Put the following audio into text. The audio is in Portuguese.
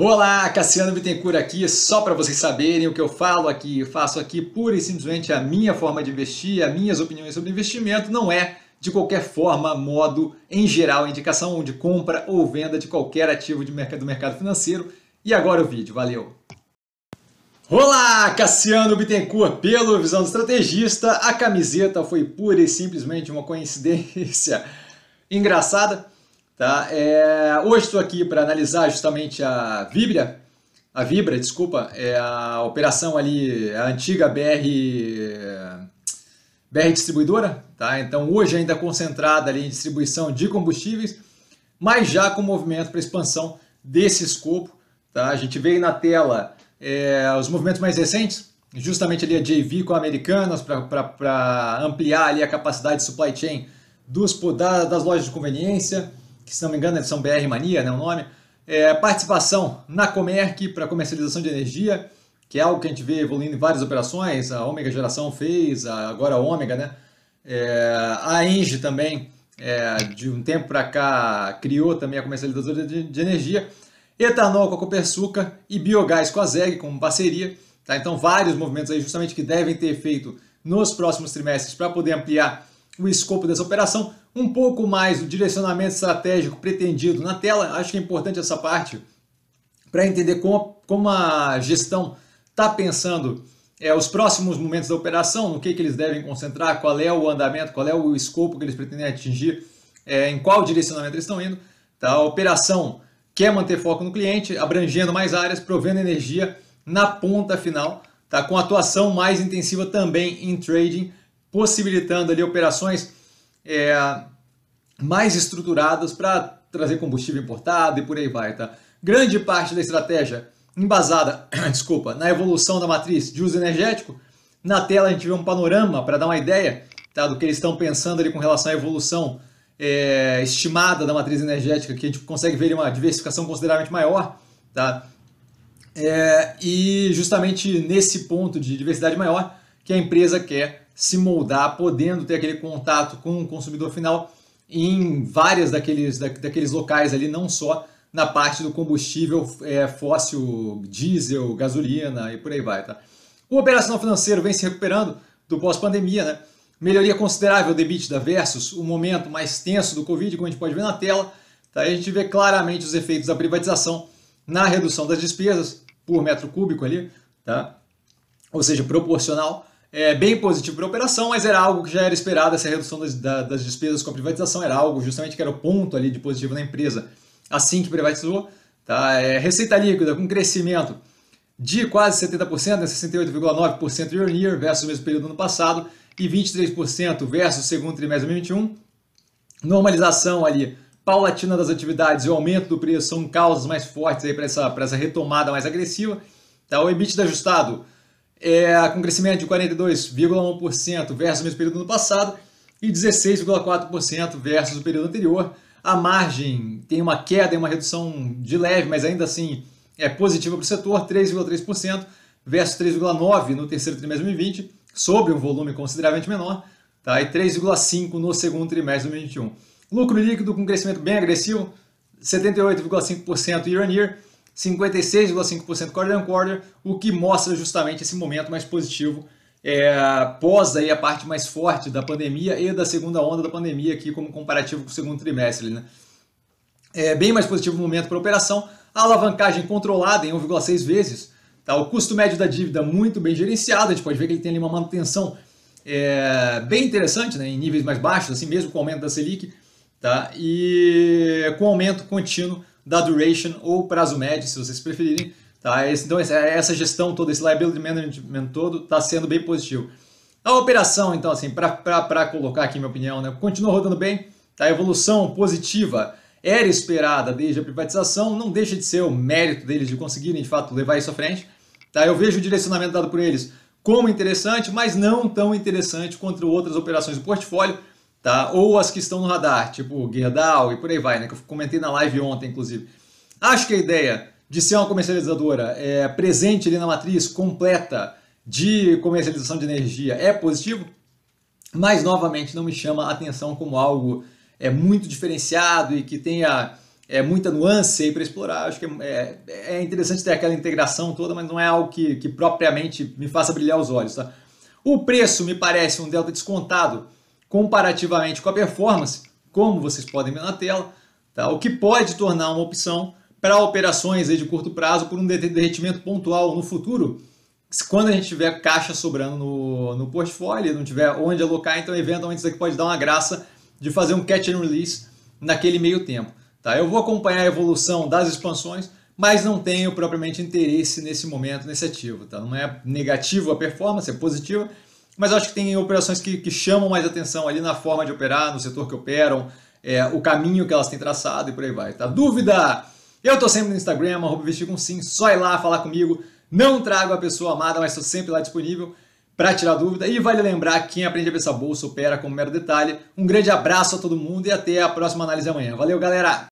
Olá, Cassiano Bittencourt aqui, só para vocês saberem o que eu falo aqui, eu faço aqui pura e simplesmente a minha forma de investir, as minhas opiniões sobre investimento, não é de qualquer forma, modo, em geral, indicação de compra ou venda de qualquer ativo de mercado, do mercado financeiro. E agora o vídeo, valeu! Olá, Cassiano Bittencourt, pelo Visão do Estrategista, a camiseta foi pura e simplesmente uma coincidência engraçada. Tá? É, hoje estou aqui para analisar justamente a Vibra, a Vibra, desculpa, é a operação ali, a antiga BR, é, BR distribuidora, tá? Então hoje ainda concentrada ali em distribuição de combustíveis, mas já com movimento para expansão desse escopo, tá? A gente veio na tela é, os movimentos mais recentes, justamente ali a JV com a Americanas para ampliar ali a capacidade de supply chain dos, da, das lojas de conveniência, que se não me engano é são BR Mania, né, o nome, é, participação na Comerc para comercialização de energia, que é algo que a gente vê evoluindo em várias operações, a Ômega Geração fez, a, agora a Ômega, né, é, a Engie também, é, de um tempo para cá, criou também a comercializadora de, de energia, etanol com a Copersuca e biogás com a ZEG como parceria. Tá? Então, vários movimentos aí justamente que devem ter feito nos próximos trimestres para poder ampliar o escopo dessa operação um pouco mais o direcionamento estratégico pretendido na tela. Acho que é importante essa parte para entender como, como a gestão está pensando é, os próximos momentos da operação, no que, que eles devem concentrar, qual é o andamento, qual é o escopo que eles pretendem atingir, é, em qual direcionamento eles estão indo. Tá? A operação quer manter foco no cliente, abrangendo mais áreas, provendo energia na ponta final, tá? com atuação mais intensiva também em trading, possibilitando ali operações é, mais estruturadas para trazer combustível importado e por aí vai, tá? Grande parte da estratégia embasada, desculpa, na evolução da matriz de uso energético. Na tela a gente vê um panorama para dar uma ideia tá, do que eles estão pensando ali com relação à evolução é, estimada da matriz energética, que a gente consegue ver uma diversificação consideravelmente maior, tá? É, e justamente nesse ponto de diversidade maior que a empresa quer se moldar, podendo ter aquele contato com o consumidor final em várias daqueles, da, daqueles locais ali, não só na parte do combustível é, fóssil, diesel, gasolina e por aí vai. Tá? O operacional financeiro vem se recuperando do pós-pandemia, né? melhoria considerável de EBITDA versus o momento mais tenso do Covid, como a gente pode ver na tela. Tá? a gente vê claramente os efeitos da privatização na redução das despesas por metro cúbico ali, tá? ou seja, proporcional é, bem positivo para a operação, mas era algo que já era esperado, essa redução das, das despesas com a privatização era algo justamente que era o ponto ali de positivo da empresa assim que privatizou. Tá? É, receita líquida com crescimento de quase 70%, né, 68,9% year on year versus o mesmo período do ano passado e 23% versus o segundo trimestre de 2021. Normalização ali paulatina das atividades e o aumento do preço são causas mais fortes para essa, essa retomada mais agressiva. Tá? O EBITDA ajustado é, com crescimento de 42,1% versus o mesmo período do ano passado e 16,4% versus o período anterior. A margem tem uma queda e uma redução de leve, mas ainda assim é positiva para o setor, 3,3% versus 3,9% no terceiro trimestre de 2020, sobre um volume consideravelmente menor, tá? e 3,5% no segundo trimestre de 2021. Lucro líquido com crescimento bem agressivo, 78,5% year on year, 56,5% quarter on quarter, o que mostra justamente esse momento mais positivo é, pós aí a parte mais forte da pandemia e da segunda onda da pandemia aqui como comparativo com o segundo trimestre. Né? É bem mais positivo o momento para a operação, a alavancagem controlada em 1,6 vezes, tá? o custo médio da dívida muito bem gerenciado, a gente pode ver que ele tem ali uma manutenção é, bem interessante né? em níveis mais baixos, assim mesmo com o aumento da Selic, tá? e com o aumento contínuo da duration ou prazo médio, se vocês preferirem. Tá? Então, essa gestão toda, esse liability management todo, está sendo bem positivo. A operação, então, assim, para colocar aqui minha opinião, né? continua rodando bem, tá? evolução positiva era esperada desde a privatização, não deixa de ser o mérito deles de conseguirem, de fato, levar isso à frente. Tá? Eu vejo o direcionamento dado por eles como interessante, mas não tão interessante quanto outras operações do portfólio, tá? Ou as que estão no radar, tipo Gerdau e por aí vai, né? Que eu comentei na live ontem, inclusive. Acho que a ideia de ser uma comercializadora é, presente ali na matriz completa de comercialização de energia é positivo, mas novamente não me chama a atenção como algo é muito diferenciado e que tenha é, muita nuance para explorar. Acho que é, é, é, interessante ter aquela integração toda, mas não é algo que, que propriamente me faça brilhar os olhos. Tá? O preço me parece um delta descontado comparativamente com a performance, como vocês podem ver na tela, tá? o que pode tornar uma opção para operações de curto prazo por um derretimento pontual no futuro, quando a gente tiver caixa sobrando no, no portfólio, não tiver onde alocar, então eventualmente isso aqui pode dar uma graça de fazer um catch and release naquele meio tempo. Tá? Eu vou acompanhar a evolução das expansões, mas não tenho propriamente interesse nesse momento, nesse ativo. Tá? Não é negativo a performance, é positiva, mas acho que tem operações que, que, chamam mais atenção ali na forma de operar, no setor que operam, é, o caminho que elas têm traçado e por aí vai, tá? Dúvida? Eu tô sempre no Instagram, arroba com sim, só ir lá falar comigo. Não trago a pessoa amada, mas estou sempre lá disponível para tirar dúvida. E vale lembrar quem aprende a ver essa bolsa opera como mero detalhe. Um grande abraço a todo mundo e até a próxima análise amanhã. Valeu, galera!